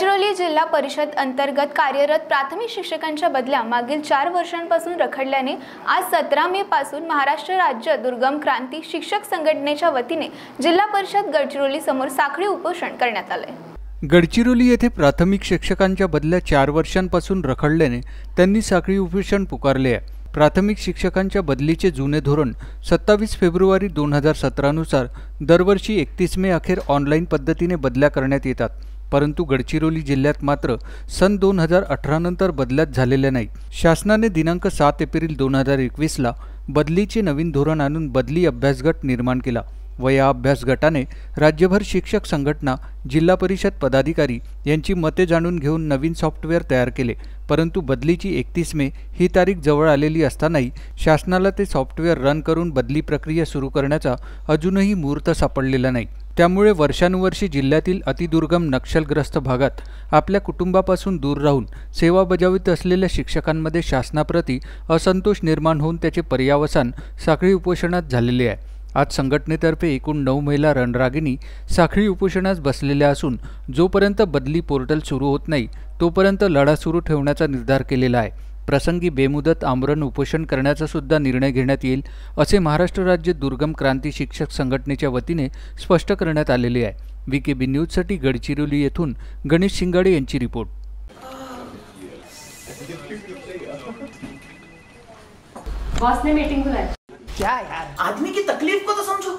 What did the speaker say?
गडचिरोली जिल्हा परिषद अंतर्गत कार्यरत प्राथमिक शिक्षकांच्या बदल्या मागील चार वर्षांपासून रखडल्याने आज सतरा मे पासून महाराष्ट्र राज्य दुर्गम क्रांती शिक्षक संघटनेच्या वतीने जिल्हा परिषद गडचिरोली समोर साखळी उपोषण करण्यात आले गडचिरोली येथे प्राथमिक शिक्षकांच्या बदल्या चार वर्षांपासून रखडल्याने त्यांनी साखळी उपोषण पुकारले आहे प्राथमिक शिक्षकांच्या बदलीचे जुने धोरण सत्तावीस फेब्रुवारी दोन हजार सतरानुसार दरवर्षी एकतीस मे अखेर ऑनलाईन पद्धतीने बदल्या करण्यात येतात परंतु गडचिरोली जिल्ह्यात मात्र सन दोन हजार अठरानंतर बदल्यात झालेल्या नाही शासनाने दिनांक सात एप्रिल दोन हजार एकवीसला बदलीचे नवीन धोरण आणून बदली अभ्यासगट निर्माण केला व या अभ्यासगटाने राज्यभर शिक्षक संघटना जिल्हा परिषद पदाधिकारी यांची मते जाणून घेऊन नवीन सॉफ्टवेअर तयार केले परंतु बदलीची एकतीस मे ही तारीख जवळ आलेली असतानाही शासनाला ते सॉफ्टवेअर रन करून बदली प्रक्रिया सुरू करण्याचा अजूनही मुहूर्त सापडलेला नाही त्यामुळे वर्षानुवर्षी जिल्ह्यातील अतिदुर्गम नक्षलग्रस्त भागात आपल्या कुटुंबापासून दूर राहून सेवा बजावित असलेल्या शिक्षकांमध्ये शासनाप्रती असंतोष निर्माण होऊन त्याचे पर्यावसान साखळी उपोषणात झालेले आहे आज संघटनेतर्फे एकूण नऊ महिला रणरागिणी साखळी उपोषणास बसलेल्या असून जोपर्यंत बदली पोर्टल सुरू होत नाही तोपर्यंत लढा सुरू ठेवण्याचा निर्धार केलेला आहे प्रसंगी बेमुदत आमरण उपोषण करण्याचा सुद्धा निर्णय घेण्यात येईल असे महाराष्ट्र राज्य दुर्गम क्रांती शिक्षक संघटनेच्या वतीने स्पष्ट करण्यात आलेले आहे व्ही के बी न्यूजसाठी गडचिरोली येथून गणेश शिंगाडे यांची रिपोर्ट मीटिंग यार आदमी की तकलीफ को तो समझो